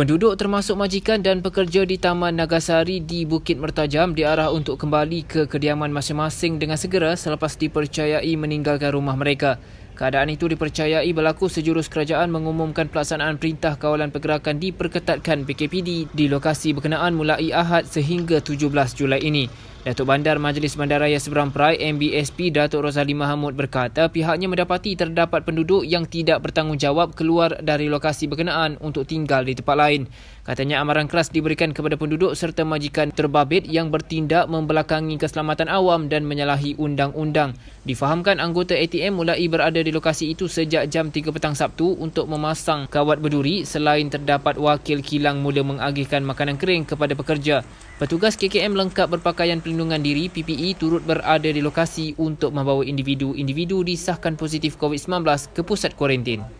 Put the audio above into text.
Penduduk termasuk majikan dan pekerja di Taman Nagasari di Bukit Mertajam diarah untuk kembali ke kediaman masing-masing dengan segera selepas dipercayai meninggalkan rumah mereka. Keadaan itu dipercayai berlaku sejurus kerajaan mengumumkan pelaksanaan perintah kawalan pergerakan diperketatkan PKPD di lokasi berkenaan mulai Ahad sehingga 17 Julai ini. Datuk Bandar Majlis Bandaraya Seberang Perai MBSP Datuk Rosali Mahamud berkata pihaknya mendapati terdapat penduduk yang tidak bertanggungjawab keluar dari lokasi berkenaan untuk tinggal di tempat lain. Katanya amaran keras diberikan kepada penduduk serta majikan terbabit yang bertindak membelakangi keselamatan awam dan menyalahi undang-undang. Difahamkan anggota ATM mulai berada di lokasi itu sejak jam 3 petang Sabtu untuk memasang kawat berduri selain terdapat wakil kilang mula mengagihkan makanan kering kepada pekerja. Petugas KKM lengkap berpakaian perlindungan diri PPE turut berada di lokasi untuk membawa individu-individu disahkan positif COVID-19 ke pusat kuarantin.